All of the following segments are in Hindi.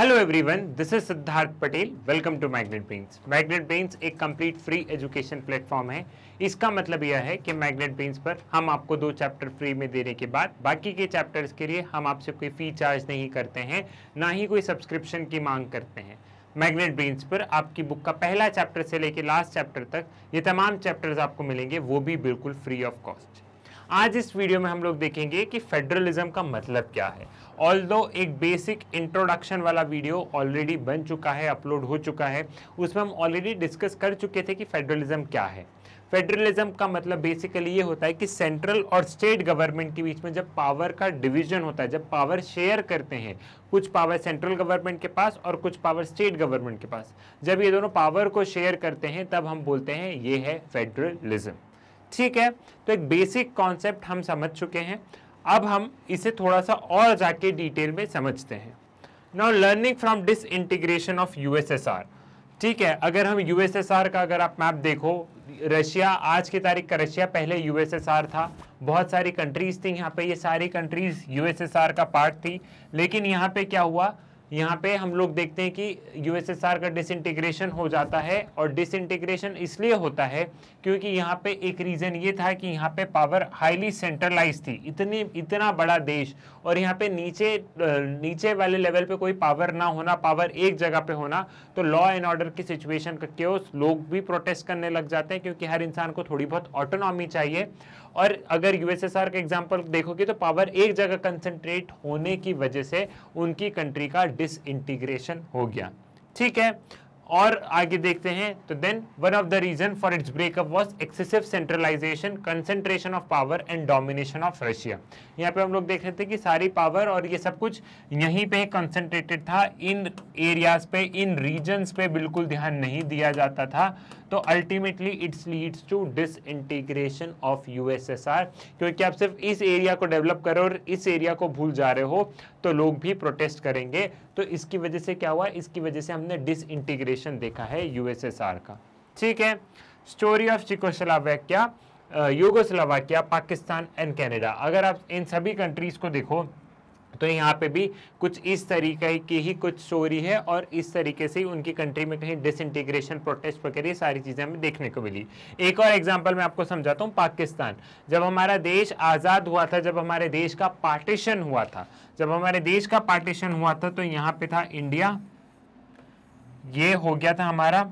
Hello everyone this is Siddharth Patel welcome to magnet pens magnet pens एक कंप्लीट फ्री एजुकेशन प्लेटफॉर्म है इसका मतलब यह है कि मैग्नेट पेंस पर हम आपको दो चैप्टर फ्री में देने के बाद बाकी के चैप्टर्स के लिए हम आपसे कोई फ़ी चार्ज नहीं करते हैं ना ही कोई सब्सक्रिप्शन की मांग करते हैं मैग्नेट ब्रेन्स पर आपकी बुक का पहला चैप्टर से लेकर लास्ट चैप्टर तक ये तमाम चैप्टर्स आपको मिलेंगे वो भी बिल्कुल फ्री ऑफ कॉस्ट आज इस वीडियो में हम लोग देखेंगे कि फेडरलिज्म का मतलब क्या है ऑल एक बेसिक इंट्रोडक्शन वाला वीडियो ऑलरेडी बन चुका है अपलोड हो चुका है उसमें हम ऑलरेडी डिस्कस कर चुके थे कि फेडरलिज्म क्या है फेडरलिज्म का मतलब बेसिकली ये होता है कि सेंट्रल और स्टेट गवर्नमेंट के बीच में जब पावर का डिवीजन होता है जब पावर शेयर करते हैं कुछ पावर सेंट्रल गवर्नमेंट के पास और कुछ पावर स्टेट गवर्नमेंट के पास जब ये दोनों पावर को शेयर करते हैं तब हम बोलते हैं ये है फेडरलिज्म ठीक है तो एक बेसिक कॉन्सेप्ट हम समझ चुके हैं अब हम इसे थोड़ा सा और जाके डिटेल में समझते हैं now learning from disintegration of USSR ठीक है अगर हम यूएसएसआर का अगर आप मैप देखो रशिया आज की तारीख का रशिया पहले यूएसएसआर था बहुत सारी कंट्रीज थी यहाँ पे ये सारी कंट्रीज यूएसएसआर का पार्ट थी लेकिन यहाँ पे क्या हुआ यहाँ पे हम लोग देखते हैं कि यूएसएसआर का डिसइंटीग्रेशन हो जाता है और डिसइंटीग्रेशन इसलिए होता है क्योंकि यहाँ पे एक रीज़न ये था कि यहाँ पे पावर हाईली सेंट्रलाइज थी इतनी इतना बड़ा देश और यहाँ पे नीचे नीचे वाले लेवल पे कोई पावर ना होना पावर एक जगह पे होना तो लॉ एंड ऑर्डर की सिचुएशन का क्यों लोग भी प्रोटेस्ट करने लग जाते हैं क्योंकि हर इंसान को थोड़ी बहुत ऑटोनॉमी चाहिए और अगर यूएसएसआर का एग्जाम्पल देखोगे तो पावर एक जगह कंसेंट्रेट होने की वजह से उनकी कंट्री का डिसइंटीग्रेशन हो गया ठीक है और आगे देखते हैं तो then one of the reason for its breakup was excessive centralisation concentration of power and domination of Russia यहाँ पे हम लोग देख रहे थे कि सारी पावर और ये सब कुछ यहीं पे कंसेंट्रेटेड था इन एरियाज पे इन रीजन्स पे बिल्कुल ध्यान नहीं दिया जाता था तो ultimately its leads to disintegration of USSR क्योंकि आप सिर्फ इस एरिया को डेवलप करो और इस एरिया को भूल जा रहे हो तो लोग भी प्रोटेस्ट करेंगे तो इसकी वजह से क्या हुआ इसकी वजह से हमने डिसइंटीग्रेशन देखा है यूएसएसआर का ठीक है story of Czechoslovakia Yugoslavia Pakistan and Canada अगर आप इन सभी कंट्रीज़ को देखो तो यहाँ पे भी कुछ इस तरीके की ही कुछ स्टोरी है और इस तरीके से उनकी कंट्री में कहीं डिसइंटीग्रेशन प्रोटेस्ट वगैरह सारी चीज़ें हमें देखने को मिली एक और एग्जांपल मैं आपको समझाता हूँ पाकिस्तान जब हमारा देश आज़ाद हुआ था जब हमारे देश का पार्टीशन हुआ था जब हमारे देश का पार्टीशन हुआ था तो यहाँ पे था इंडिया ये हो गया था हमारा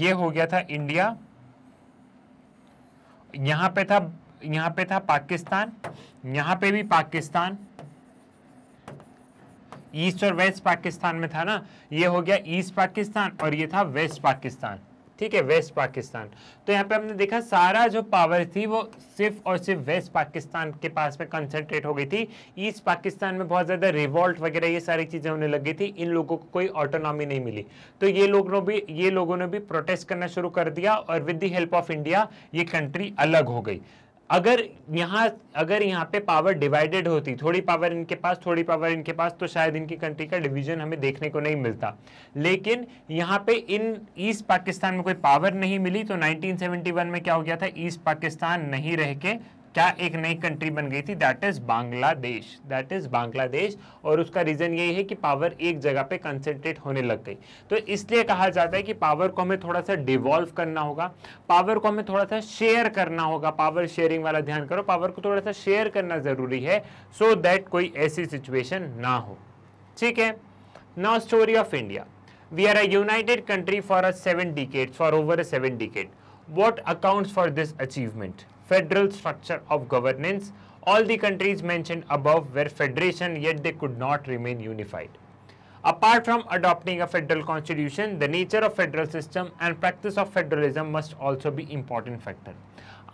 ये हो गया था इंडिया यहाँ पे था यहां पे था पाकिस्तान यहाँ पे भी पाकिस्तान ईस्ट और वेस्ट पाकिस्तान में था ना ये हो गया ईस्ट पाकिस्तान और ये था वेस्ट पाकिस्तान ठीक है वेस्ट पाकिस्तान तो यहाँ पे हमने देखा सारा जो पावर थी वो सिर्फ और सिर्फ वेस्ट पाकिस्तान के पास में कंसंट्रेट हो गई थी ईस्ट पाकिस्तान में बहुत ज़्यादा रिवॉल्ट वगैरह ये सारी चीज़ें होने लग गई थी इन लोगों को कोई ऑटोनॉमी नहीं मिली तो ये लोगों ने भी ये लोगों ने भी प्रोटेस्ट करना शुरू कर दिया और with the help of India ये कंट्री अलग हो गई अगर यहाँ अगर यहाँ पे पावर डिवाइडेड होती थोड़ी पावर इनके पास थोड़ी पावर इनके पास तो शायद इनकी कंट्री का डिवीजन हमें देखने को नहीं मिलता लेकिन यहाँ पे इन ईस्ट पाकिस्तान में कोई पावर नहीं मिली तो 1971 में क्या हो गया था ईस्ट पाकिस्तान नहीं रह के क्या एक नई कंट्री बन गई थी that is Bangladesh that is Bangladesh और उसका रीज़न यही है कि पावर एक जगह पे कंसेंट्रेट होने लग गई तो इसलिए कहा जाता है कि पावर को हमें थोड़ा सा डिवॉल्व करना होगा पावर को हमें थोड़ा सा शेयर करना होगा पावर शेयरिंग वाला ध्यान करो पावर को थोड़ा सा शेयर करना ज़रूरी है सो so दैट कोई ऐसी सिचुएशन ना हो ठीक है now story of India we are a united country for a seven decade for over a seven decade what account for this achievement federal structure of governance. All the countries mentioned above were federation, yet they could not remain unified. Apart from adopting a federal constitution, the nature of federal system and practice of federalism must also be important factor.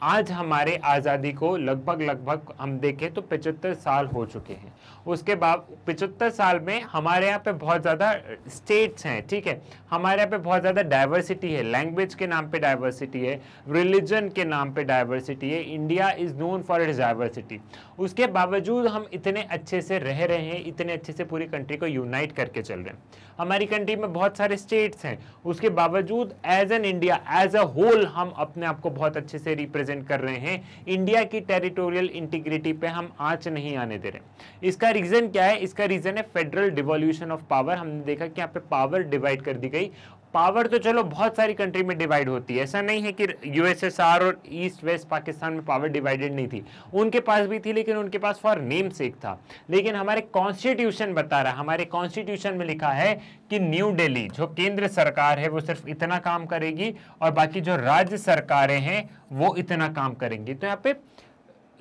आज हमारे आज़ादी को लगभग लगभग हम देखें तो 75 साल हो चुके हैं उसके बाद 75 साल में हमारे यहाँ पे बहुत ज़्यादा स्टेट्स हैं ठीक है हमारे यहाँ पे बहुत ज़्यादा डाइवर्सिटी है लैंग्वेज के नाम पे डाइवर्सिटी है रिलीजन के नाम पे डाइवर्सिटी है India is known for its diversity उसके बावजूद हम इतने अच्छे से रह रहे हैं इतने अच्छे से पूरी कंट्री को यूनाइट करके चल रहे हैं हमारी कंट्री में बहुत सारे स्टेट्स हैं उसके बावजूद as an India as a whole हम अपने आप को बहुत अच्छे से रिप्रेजेंट कर रहे हैं इंडिया की टेरिटोरियल इंटीग्रिटी पे हम आँच नहीं आने दे रहे इसका रीज़न क्या है इसका रीज़न है फेडरल डिवोल्यूशन ऑफ पावर हमने देखा कि यहाँ पे पावर डिवाइड कर दी गई पावर तो चलो बहुत सारी कंट्री में डिवाइड होती है ऐसा नहीं है कि यूएसएसआर और ईस्ट वेस्ट पाकिस्तान में पावर डिवाइडेड नहीं थी उनके पास भी थी लेकिन उनके पास फॉर नेम सेक था लेकिन हमारे कॉन्स्टिट्यूशन बता रहा है हमारे कॉन्स्टिट्यूशन में लिखा है कि न्यू दिल्ली जो केंद्र सरकार है वो सिर्फ इतना काम करेगी और बाकी जो राज्य सरकारें हैं वो इतना काम करेंगी तो यहाँ पे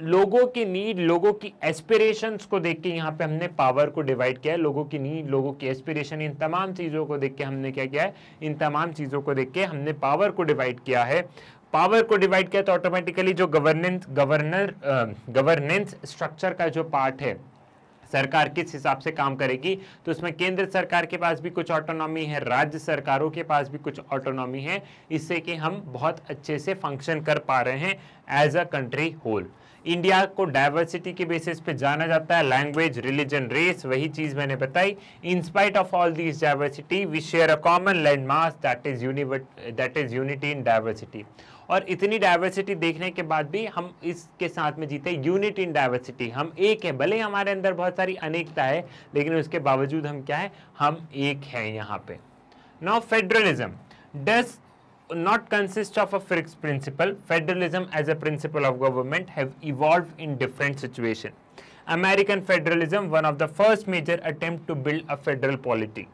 लोगों की नीड लोगों की एस्पिरेशंस को देख के यहाँ पे हमने पावर को डिवाइड किया है लोगों की नीड लोगों की एस्पिरेशन इन तमाम चीज़ों को देख के हमने क्या किया है इन तमाम चीज़ों को देख के हमने पावर को डिवाइड किया है पावर को डिवाइड किया तो ऑटोमेटिकली जो गवर्नेंस गवर्नर गवर्नेंस स्ट्रक्चर का जो पार्ट है सरकार किस हिसाब से काम करेगी तो उसमें केंद्र सरकार के पास भी कुछ ऑटोनॉमी है राज्य सरकारों के पास भी कुछ ऑटोनॉमी है इससे कि हम बहुत अच्छे से फंक्शन कर पा रहे हैं as a country whole India को डाइवर्सिटी के बेसिस पे जाना जाता है लैंग्वेज रिलीजन रेस वही चीज़ मैंने बताई in spite of all this diversity we share a common landmark that is that is unity in diversity और इतनी डाइवर्सिटी देखने के बाद भी हम इसके साथ में जीते यूनिट इन डाइवर्सिटी हम एक है भले ही हमारे अंदर बहुत सारी अनेकता है लेकिन उसके बावजूद हम क्या है हम एक है यहाँ पे no federalism does not consist of a fix principle federalism as a principle of government have evolve in different situation American federalism one of the first major attempt to build a federal polity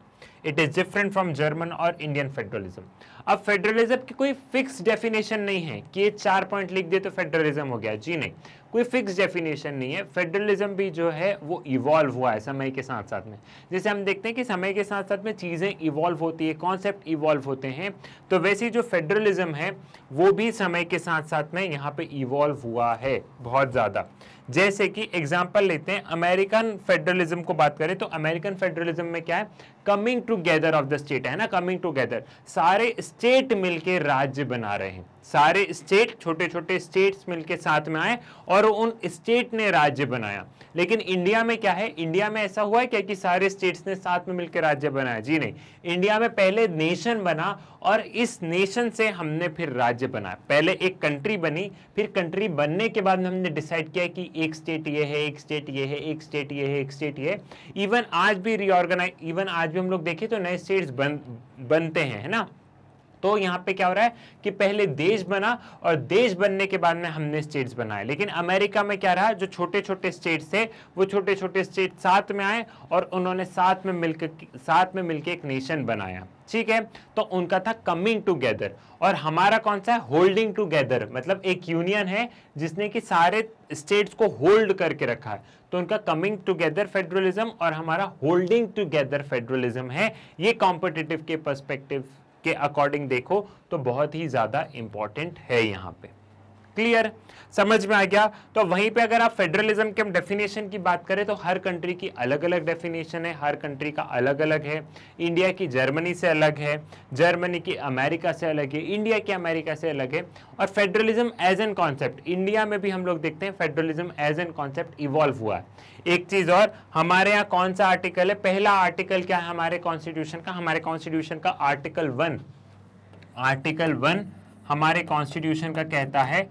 it is different from German और इंडियन फेडरलिज्म अब फेडरलिज्म की कोई फिक्स डेफिनेशन नहीं है कि ये चार पॉइंट लिख दिए तो फेडरलिज्म हो गया जी नहीं कोई फिक्स डेफिनेशन नहीं है फेडरलिज्म भी जो है वो इवॉल्व हुआ है समय के साथ साथ में जैसे हम देखते हैं कि समय के साथ साथ में चीज़ें इवॉल्व होती है कॉन्सेप्ट इवॉल्व होते हैं तो वैसे जो फेडरलिज्म है वो भी समय के साथ साथ में यहाँ पे इवॉल्व हुआ है बहुत ज़्यादा जैसे कि एग्जाम्पल लेते हैं अमेरिकन फेडरलिज्म को बात करें तो अमेरिकन फेडरलिज्म में क्या है coming together of the state है ना कमिंग टूगेदर सारे स्टेट मिलके राज्य बना रहे हैं सारे स्टेट छोटे छोटे स्टेट्स मिलके साथ में आए और उन स्टेट ने राज्य बनाया लेकिन इंडिया में क्या है इंडिया में ऐसा हुआ है क्या कि सारे स्टेट्स ने साथ में मिलकर राज्य बनाया जी नहीं इंडिया में पहले नेशन बना और इस नेशन से हमने फिर राज्य बनाया पहले एक कंट्री बनी फिर कंट्री बनने के बाद हमने डिसाइड किया कि एक स्टेट ये है एक स्टेट ये है एक स्टेट ये है एक स्टेट ये इवन आज भी रिओर्गेनाइज इवन आज भी हम लोग देखें तो नए सीड्स बन बनते हैं है ना तो यहाँ पे क्या हो रहा है कि पहले देश बना और देश बनने के बाद में हमने स्टेट्स बनाए लेकिन अमेरिका में क्या रहा जो छोटे छोटे स्टेट्स थे वो छोटे छोटे स्टेट साथ में आए और उन्होंने साथ में मिलकर साथ में मिलकर एक नेशन बनाया ठीक है तो उनका था कमिंग टूगेदर और हमारा कौन सा है होल्डिंग टूगेदर मतलब एक यूनियन है जिसने कि सारे स्टेट्स को होल्ड करके रखा है तो उनका कमिंग टूगेदर फेडरलिज्म और हमारा होल्डिंग टूगेदर फेडरलिज्म है ये कॉम्पिटेटिव के परस्पेक्टिव के अकॉर्डिंग देखो तो बहुत ही ज़्यादा इंपॉर्टेंट है यहाँ पे क्लियर समझ में आ गया तो वहीं पे अगर आप फेडरलिज्म के डेफिनेशन की बात करें तो हर कंट्री की अलग अलग डेफिनेशन है हर कंट्री का अलग अलग है इंडिया की जर्मनी से अलग है जर्मनी की अमेरिका से अलग है इंडिया की अमेरिका से अलग है और federalism as an concept India में भी हम लोग देखते हैं federalism as an concept evolve हुआ है एक चीज़ और हमारे यहाँ कौन सा आर्टिकल है पहला आर्टिकल क्या है हमारे कॉन्स्टिट्यूशन का हमारे कॉन्स्टिट्यूशन का आर्टिकल वन आर्टिकल वन हमारे कॉन्स्टिट्यूशन का कहता है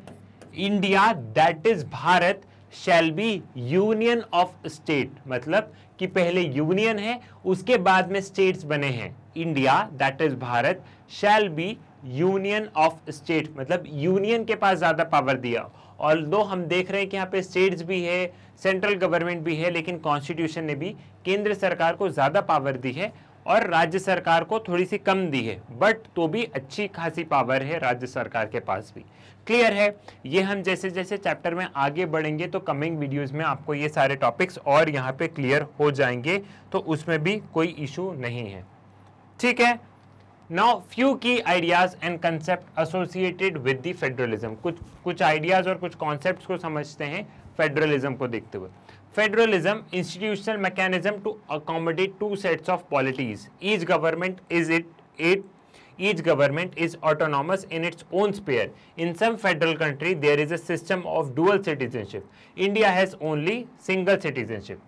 India that is Bharat shall be union of state मतलब कि पहले यूनियन है उसके बाद में स्टेट्स बने हैं India that is Bharat shall be union of state मतलब यूनियन के पास ज़्यादा पावर दिया और दो हम देख रहे हैं कि यहाँ पे स्टेट्स भी है सेंट्रल गवर्नमेंट भी है लेकिन कॉन्स्टिट्यूशन ने भी केंद्र सरकार को ज़्यादा पावर दी है और राज्य सरकार को थोड़ी सी कम दी है बट तो भी अच्छी खासी पावर है राज्य सरकार के पास भी क्लियर है ये हम जैसे जैसे चैप्टर में आगे बढ़ेंगे तो कमिंग वीडियोस में आपको ये सारे टॉपिक्स और यहाँ पे क्लियर हो जाएंगे तो उसमें भी कोई इशू नहीं है ठीक है now few key ideas and concept associated with the federalism कुछ कुछ आइडियाज़ और कुछ कॉन्सेप्ट को समझते हैं फेडरलिज्म को देखते हुए Federalism, institutional mechanism to accommodate two sets of polities. Each government is it, it each government is autonomous in its own sphere. In some federal country, there is a system of dual citizenship. India has only single citizenship.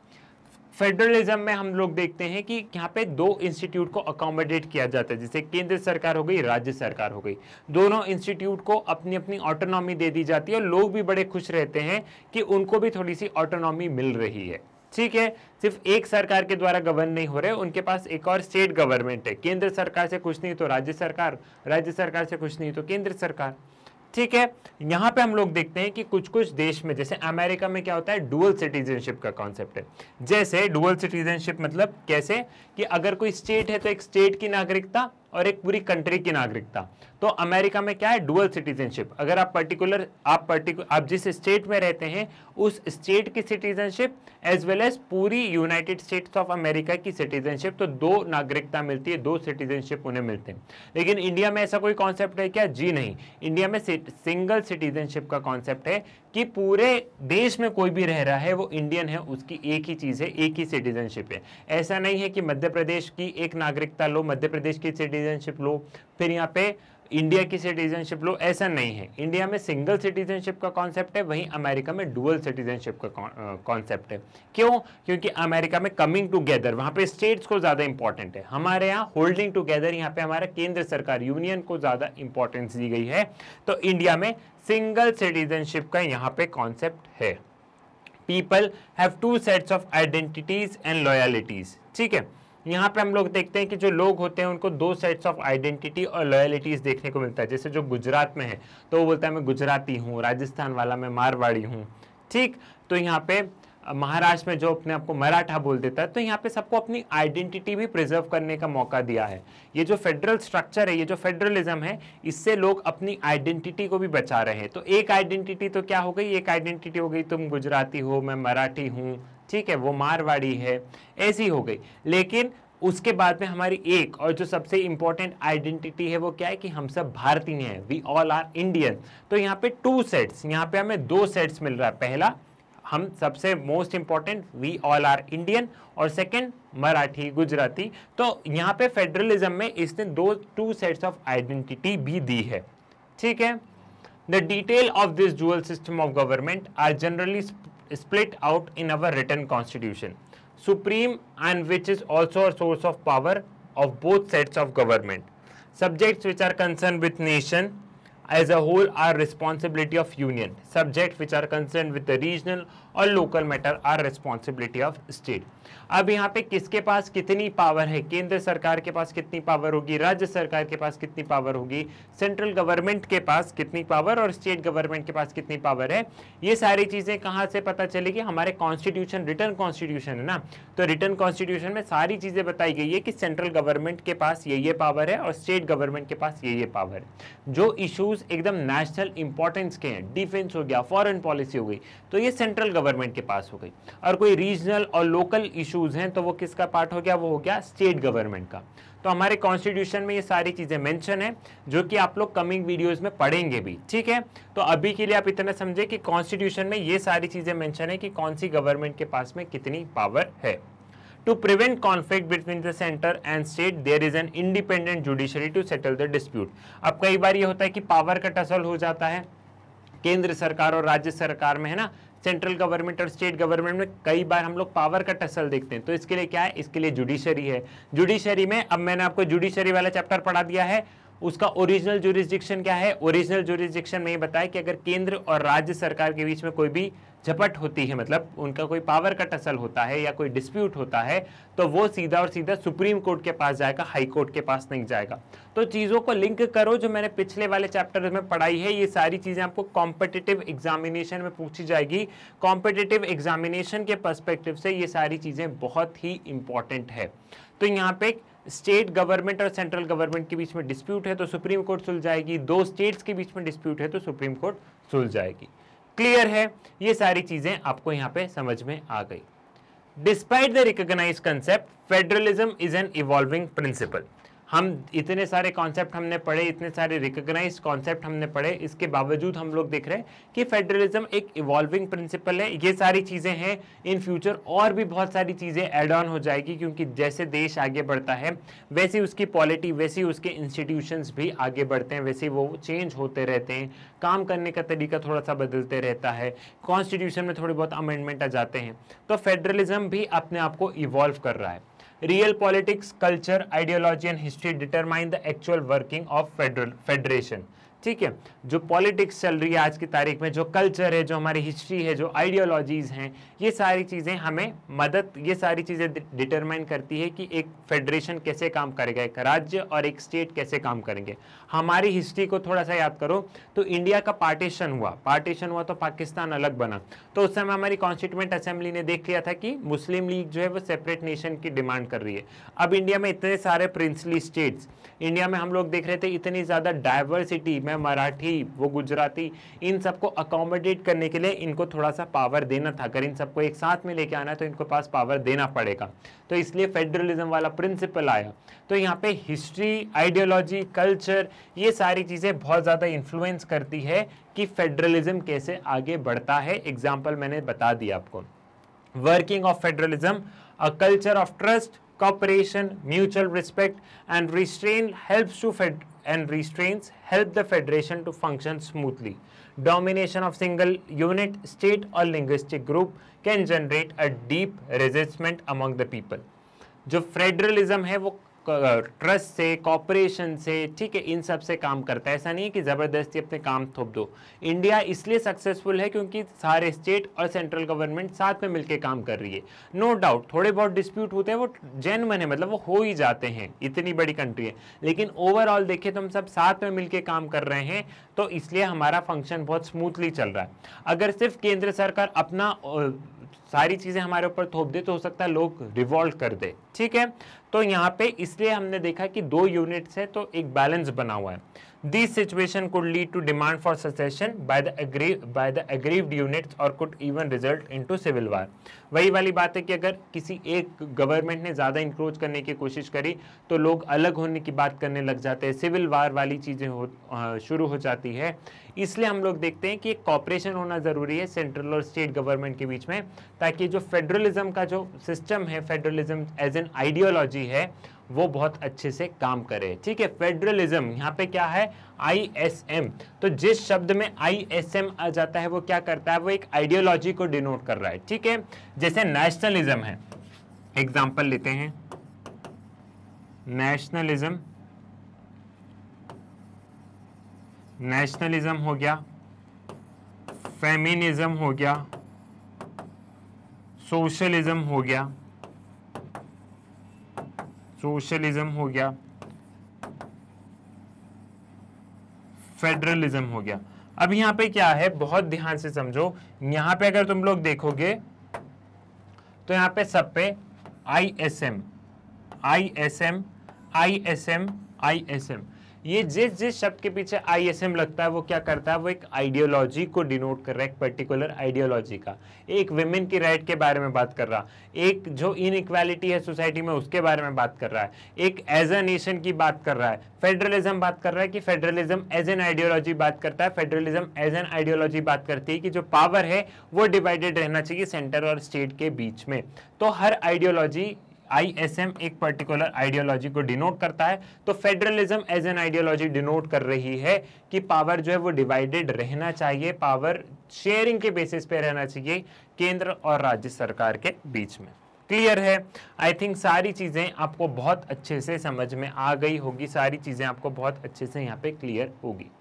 Federalism में हम लोग देखते हैं कि यहाँ पे दो इंस्टीट्यूट को अकोमोडेट किया जाता है जैसे केंद्र सरकार हो गई राज्य सरकार हो गई दोनों इंस्टीट्यूट को अपनी अपनी ऑटोनॉमी दे दी जाती है और लोग भी बड़े खुश रहते हैं कि उनको भी थोड़ी सी ऑटोनॉमी मिल रही है ठीक है सिर्फ एक सरकार के द्वारा गवर्न नहीं हो रहे उनके पास एक और स्टेट गवर्नमेंट है केंद्र सरकार से कुछ नहीं तो राज्य सरकार राज्य सरकार से कुछ नहीं तो केंद्र सरकार ठीक है यहां पे हम लोग देखते हैं कि कुछ कुछ देश में जैसे अमेरिका में क्या होता है डुअल सिटीजनशिप का कॉन्सेप्ट है जैसे डुअल सिटीजनशिप मतलब कैसे कि अगर कोई स्टेट है तो एक स्टेट की नागरिकता और एक पूरी कंट्री की नागरिकता तो अमेरिका में क्या है डुअल सिटीजनशिप अगर आप पर्टिकुलर आप पर्टिकुलर आप जिस स्टेट में रहते हैं उस स्टेट की सिटीजनशिप एज वेल एज पूरी यूनाइटेड स्टेट्स ऑफ अमेरिका की सिटीजनशिप तो दो नागरिकता मिलती है दो सिटीजनशिप उन्हें मिलते हैं लेकिन इंडिया में ऐसा कोई कॉन्सेप्ट है क्या जी नहीं इंडिया में सिंगल सिटीजनशिप का कॉन्सेप्ट है कि पूरे देश में कोई भी रह रहा है वो इंडियन है उसकी एक ही चीज़ है एक ही सिटीजनशिप है ऐसा नहीं है कि मध्य प्रदेश की एक नागरिकता लो मध्य प्रदेश की सिटीजनशिप लो फिर यहाँ पे इंडिया की सिटीजनशिप लो ऐसा नहीं है इंडिया में सिंगल सिटीजनशिप का कॉन्सेप्ट है वहीं अमेरिका में डुअल सिटीजनशिप का कॉन्सेप्ट है क्यों क्योंकि अमेरिका में कमिंग टुगेदर वहाँ पे स्टेट्स को ज़्यादा इंपॉर्टेंट है हमारे यहाँ होल्डिंग टुगेदर यहाँ पे हमारा केंद्र सरकार यूनियन को ज़्यादा इंपॉर्टेंस दी गई है तो इंडिया में सिंगल सिटीजनशिप का यहाँ पे कॉन्सेप्ट है people have two sets of identities and loyalties ठीक है यहाँ पे हम लोग देखते हैं कि जो लोग होते हैं उनको दो सेट्स ऑफ आइडेंटिटी और लॉयलिटीज़ देखने को मिलता है जैसे जो गुजरात में है तो वो बोलता है मैं गुजराती हूँ राजस्थान वाला मैं मारवाड़ी हूँ ठीक तो यहाँ पे महाराष्ट्र में जो अपने आपको मराठा बोल देता है तो यहाँ पे सबको अपनी आइडेंटिटी भी प्रिजर्व करने का मौका दिया है ये जो फेडरल स्ट्रक्चर है ये जो फेडरलिज्म है इससे लोग अपनी आइडेंटिटी को भी बचा रहे हैं तो एक आइडेंटिटी तो क्या हो गई एक आइडेंटिटी हो गई तुम गुजराती हो मैं मराठी हूँ ठीक है वो मारवाड़ी है ऐसी हो गई लेकिन उसके बाद में हमारी एक और जो सबसे इम्पोर्टेंट आइडेंटिटी है वो क्या है कि हम सब भारतीय हैं वी ऑल आर इंडियन तो यहाँ पे टू सेट्स यहाँ पे हमें दो सेट्स मिल रहा है पहला हम सबसे most important we all are Indian और सेकंड मराठी गुजराती तो यहाँ पे फेडरलिज्म में इसने दो टू सेट्स ऑफ आइडेंटिटी भी दी है ठीक है the detail of this dual system of government are generally split out in our written constitution. Supreme and which is also a source of power of both sets of government. Subjects which are concerned with nation as a whole are responsibility of union. Subjects which are concerned with the regional or local matter are responsibility of state. अब यहाँ पे किसके पास कितनी पावर है केंद्र सरकार के पास कितनी पावर होगी राज्य सरकार के पास कितनी पावर होगी सेंट्रल गवर्नमेंट के पास कितनी पावर और स्टेट गवर्नमेंट के पास कितनी पावर है ये सारी चीज़ें कहाँ से पता चलेगी हमारे कॉन्स्टिट्यूशन रिटर्न कॉन्स्टिट्यूशन है ना तो रिटर्न कॉन्स्टिट्यूशन में सारी चीज़ें बताई गई है कि सेंट्रल गवर्नमेंट के पास ये ये पावर है और स्टेट गवर्नमेंट के पास ये ये पावर है जो इशूज़ एकदम नेशनल इंपॉर्टेंस के हैं डिफेंस हो गया फॉरन पॉलिसी हो गई तो ये सेंट्रल गवर्नमेंट के पास हो गई और कोई रीजनल और लोकल इश्यूज हैं तो वो किसका पार्ट हो गया वो हो गया स्टेट गवर्नमेंट का तो हमारे कॉन्स्टिट्यूशन में ये सारी चीज़ें मेंशन है जो कि आप लोग कमिंग वीडियोस में पढ़ेंगे भी ठीक है तो अभी के लिए आप इतना समझे कि कॉन्स्टिट्यूशन में ये सारी चीज़ें मेंशन है कि कौन सी गवर्नमेंट के पास में कितनी पावर है to prevent conflict between the centre and state there is an independent judiciary to settle the dispute अब कई बार ये होता है कि पावर का टसल हो जाता है केंद्र सरकार और राज्य सरकार में है ना सेंट्रल गवर्नमेंट और स्टेट गवर्नमेंट में कई बार हम लोग पावर का टसल देखते हैं तो इसके लिए क्या है इसके लिए जुडिशरी है जुडिशरी में अब मैंने आपको जुडिशरी वाला चैप्टर पढ़ा दिया है उसका ओरिजिनल जुरिस्डिक्शन क्या है ओरिजिनल जुरिस्डिक्शन में ये बताया कि अगर केंद्र और राज्य सरकार के बीच में कोई भी झपट होती है मतलब उनका कोई पावर का टसल होता है या कोई डिस्प्यूट होता है तो वो सीधा और सीधा सुप्रीम कोर्ट के पास जाएगा हाई कोर्ट के पास नहीं जाएगा तो चीज़ों को लिंक करो जो मैंने पिछले वाले चैप्टर में पढ़ाई है ये सारी चीज़ें आपको कॉम्पिटिटिव एग्जामिनेशन में पूछी जाएगी कॉम्पिटिटिव एग्जामिनेशन के परस्पेक्टिव से ये सारी चीज़ें बहुत ही इंपॉर्टेंट है तो यहाँ पे स्टेट गवर्नमेंट और सेंट्रल गवर्नमेंट के बीच में डिस्प्यूट है तो सुप्रीम कोर्ट सुलझाएगी दो स्टेट्स के बीच में डिस्प्यूट है तो सुप्रीम कोर्ट सुलझाएगी क्लियर है ये सारी चीज़ें आपको यहाँ पे समझ में आ गई despite the recognise concept federalism is an evolving principle हम इतने सारे कॉन्सेप्ट हमने पढ़े इतने सारे रिकग्नाइज कॉन्सेप्ट हमने पढ़े इसके बावजूद हम लोग देख रहे हैं कि फेडरलिज्म एक इवॉल्विंग प्रिंसिपल है ये सारी चीज़ें हैं इन फ्यूचर और भी बहुत सारी चीज़ें एड ऑन हो जाएगी क्योंकि जैसे देश आगे बढ़ता है वैसे उसकी पॉलिटी वैसे उसके इंस्टीट्यूशंस भी आगे बढ़ते हैं वैसे वो चेंज होते रहते हैं काम करने का तरीका थोड़ा सा बदलते रहता है कॉन्स्टिट्यूशन में थोड़े बहुत अमेंडमेंट आ जाते हैं तो फेडरलिज्म भी अपने आप को इवॉल्व कर रहा है Real politics, culture, ideology and history determine the actual working of federal, federation. ठीक है जो पॉलिटिक्स चल रही है आज की तारीख में जो कल्चर है जो हमारी हिस्ट्री है जो आइडियोलॉजीज़ हैं ये सारी चीज़ें हमें मदद ये सारी चीज़ें डिटरमाइन करती है कि एक फेडरेशन कैसे काम करेगा एक राज्य और एक स्टेट कैसे काम करेंगे हमारी हिस्ट्री को थोड़ा सा याद करो तो इंडिया का पार्टीशन हुआ पार्टीशन हुआ तो पाकिस्तान अलग बना तो उस समय हमारी कॉन्स्टिट्यूंट असेंबली ने देख लिया था कि मुस्लिम लीग जो है वो सेपरेट नेशन की डिमांड कर रही है अब इंडिया में इतने सारे प्रिंसली स्टेट्स इंडिया में हम लोग देख रहे थे इतनी ज़्यादा डाइवर्सिटी में है मराठी वो गुजराती इन सबको अकोमोडेट करने के लिए इनको थोड़ा सा पावर देना था अगर इन सबको एक साथ में लेके आना है तो इनको पास पावर देना पड़ेगा तो इसलिए फेडरलिज्म वाला प्रिंसिपल आया तो यहाँ पे हिस्ट्री आइडियोलॉजी कल्चर ये सारी चीज़ें बहुत ज़्यादा इन्फ्लुएंस करती है कि फेडरलिज्म कैसे आगे बढ़ता है एग्जाम्पल मैंने बता दिया आपको working of federalism a culture of trust cooperation, mutual respect and restrain helps to fed and restraints help the federation to function smoothly. Domination of single unit, state or linguistic group can generate a deep resentment among the people. जो फेडरलिज्म है वो ट्रस्ट से कॉपरेशन से ठीक है इन सब से काम करता है ऐसा नहीं है कि ज़बरदस्ती अपने काम थोप दो इंडिया इसलिए सक्सेसफुल है क्योंकि सारे स्टेट और सेंट्रल गवर्नमेंट साथ में मिलकर काम कर रही है नो no डाउट थोड़े बहुत डिस्प्यूट होते हैं वो मन है मतलब वो हो ही जाते हैं इतनी बड़ी कंट्री है लेकिन ओवरऑल देखिए तो हम सब साथ में मिलकर काम कर रहे हैं तो इसलिए हमारा फंक्शन बहुत स्मूथली चल रहा है अगर सिर्फ केंद्र सरकार अपना सारी चीज़ें हमारे ऊपर थोप दे तो हो सकता है लोग रिवॉल्व कर दे ठीक है तो यहाँ पे इसलिए हमने देखा कि दो यूनिट्स है तो एक बैलेंस बना हुआ है This situation could lead to demand for secession by the aggrieved by the aggrieved units or could even result into civil war. वही वाली बात है कि अगर किसी एक गवर्नमेंट ने ज़्यादा इंक्रोच करने की कोशिश करी तो लोग अलग होने की बात करने लग जाते हैं सिविल वार वाली चीज़ें हो शुरू हो जाती है इसलिए हम लोग देखते हैं कि एक कॉपरेशन होना ज़रूरी है सेंट्रल और स्टेट गवर्नमेंट के बीच में ताकि जो फेडरलिज्म का जो सिस्टम है फेडरलिज्म एज एन आइडियोलॉजी है वो बहुत अच्छे से काम करे ठीक है फेडरलिज्म यहाँ पे क्या है आईएसएम तो जिस शब्द में आईएसएम आ जाता है वो क्या करता है वो एक आइडियोलॉजी को डिनोट कर रहा है ठीक है जैसे नेशनलिज्म है एग्जाम्पल लेते हैं नेशनलिज्म नेशनलिज्म हो गया फेमिनिज्म हो गया सोशलिज्म हो गया सोशलिज्म हो गया फेडरलिज्म हो गया अब यहां पे क्या है बहुत ध्यान से समझो यहां पे अगर तुम लोग देखोगे तो यहां पे सब पे I S M I S M I S M I S M ये जिस जिस शब्द के पीछे आईएसएम लगता है वो क्या करता है वो एक आइडियोलॉजी को डिनोट कर रहा है एक पर्टिकुलर आइडियोलॉजी का एक वेमेन की राइट के बारे में बात कर रहा एक जो इनइक्वालिटी है सोसाइटी में उसके बारे में बात कर रहा है एक एज अ नेशन की बात कर रहा है फेडरलिज्म बात कर रहा है कि फेडरलिज्म एज एन आइडियोलॉजी बात करता है फेडरलिज्म एज एन आइडियोलॉजी बात करती है कि जो पावर है वो डिवाइडेड रहना चाहिए सेंटर और स्टेट के बीच में तो हर आइडियोलॉजी एम एक पर्टिकुलर आइडियोलॉजी को डिनोट करता है तो federalism as an ideology denote कर रही है कि पावर जो है वो डिवाइडेड रहना चाहिए पावर शेयरिंग के बेसिस पे रहना चाहिए केंद्र और राज्य सरकार के बीच में क्लियर है आई थिंक सारी चीज़ें आपको बहुत अच्छे से समझ में आ गई होगी सारी चीज़ें आपको बहुत अच्छे से यहाँ पे क्लियर होगी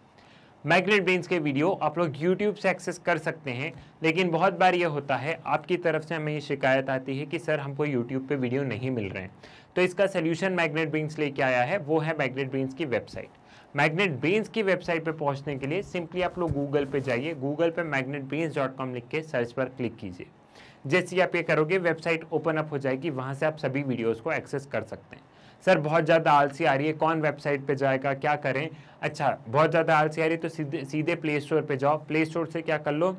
मैग्नेट ब्रेन्स के वीडियो आप लोग यूट्यूब से एक्सेस कर सकते हैं लेकिन बहुत बार ये होता है आपकी तरफ से हमें ये शिकायत आती है कि सर हमको यूट्यूब पे वीडियो नहीं मिल रहे हैं तो इसका सोल्यूशन मैग्नेट ब्रेन्स लेके आया है वो है मैग्नेट ब्रेन्स की वेबसाइट मैग्नेट ब्रेन्स की वेबसाइट पर पहुँचने के लिए सिंपली आप लोग गूगल पर जाइए गूगल पर मैग्नेट ब्रेन्स डॉट कॉम लिख के सर्च पर क्लिक कीजिए जैसे आप ये करोगे वेबसाइट ओपन अप हो जाएगी वहाँ से आप सभी वीडियोज़ को एक्सेस कर सकते हैं सर बहुत ज़्यादा आलसी आ रही है कौन वेबसाइट पे जाएगा क्या करें अच्छा बहुत ज़्यादा आलसी आ रही है तो सीधे सीधे प्ले स्टोर पर जाओ प्ले स्टोर से क्या कर लो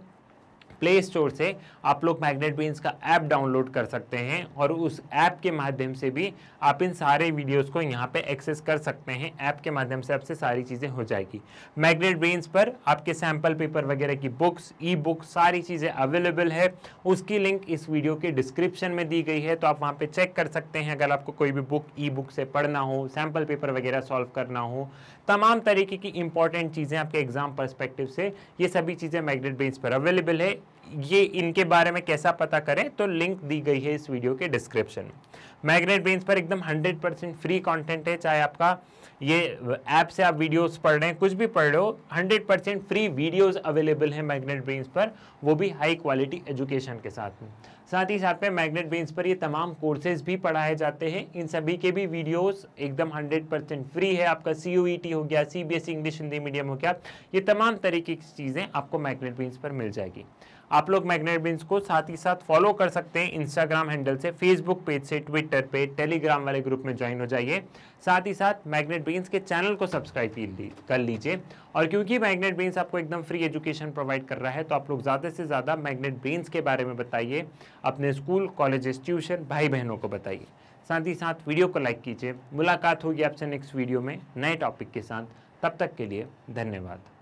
प्ले स्टोर से आप लोग मैग्नेट बीन्स का ऐप डाउनलोड कर सकते हैं और उस ऐप के माध्यम से भी आप इन सारे वीडियोस को यहाँ पे एक्सेस कर सकते हैं ऐप के माध्यम से आपसे सारी चीज़ें हो जाएगी मैग्नेट बीन्स पर आपके सैम्पल पेपर वगैरह की बुक्स ई बुक सारी चीज़ें अवेलेबल है उसकी लिंक इस वीडियो के डिस्क्रिप्शन में दी गई है तो आप वहाँ पर चेक कर सकते हैं अगर आपको कोई भी बुक ई बुक से पढ़ना हो सैम्पल पेपर वगैरह सॉल्व करना हो तमाम तरीके की इंपॉर्टेंट चीज़ें आपके एग्जाम परस्पेक्टिव से ये सभी चीज़ें मैग्नेट बीन्स पर अवेलेबल है ये इनके बारे में कैसा पता करें तो लिंक दी गई है इस वीडियो के डिस्क्रिप्शन में मैग्नेट ब्रेन्स पर एकदम 100 परसेंट फ्री कंटेंट है चाहे आपका ये ऐप से आप वीडियोस पढ़ रहे हैं कुछ भी पढ़ रहे हो 100 परसेंट फ्री वीडियोस अवेलेबल हैं मैग्नेट ब्रेन्स पर वो भी हाई क्वालिटी एजुकेशन के साथ में साथ ही साथ में मैग्नेट ब्रेन्स पर ये तमाम कोर्सेज भी पढ़ाए जाते हैं इन सभी के भी वीडियोस एकदम हंड्रेड परसेंट फ्री है आपका सी e हो गया सी इंग्लिश हिंदी मीडियम हो गया ये तमाम तरीके की चीज़ें आपको मैग्नेट ब्रेन्स पर मिल जाएगी आप लोग मैग्नेट बीन्स को साथ ही साथ फॉलो कर सकते हैं इंस्टाग्राम हैंडल से फेसबुक पेज से ट्विटर पे टेलीग्राम वाले ग्रुप में ज्वाइन हो जाइए साथ ही साथ मैग्नेट बीन्स के चैनल को सब्सक्राइब कर लीजिए और क्योंकि मैग्नेट बीन्स आपको एकदम फ्री एजुकेशन प्रोवाइड कर रहा है तो आप लोग ज़्यादा से ज़्यादा मैग्नेट बीन्स के बारे में बताइए अपने स्कूल कॉलेज ट्यूशन भाई बहनों को बताइए साथ ही साथ वीडियो को लाइक कीजिए मुलाकात होगी आपसे नेक्स्ट वीडियो में नए टॉपिक के साथ तब तक के लिए धन्यवाद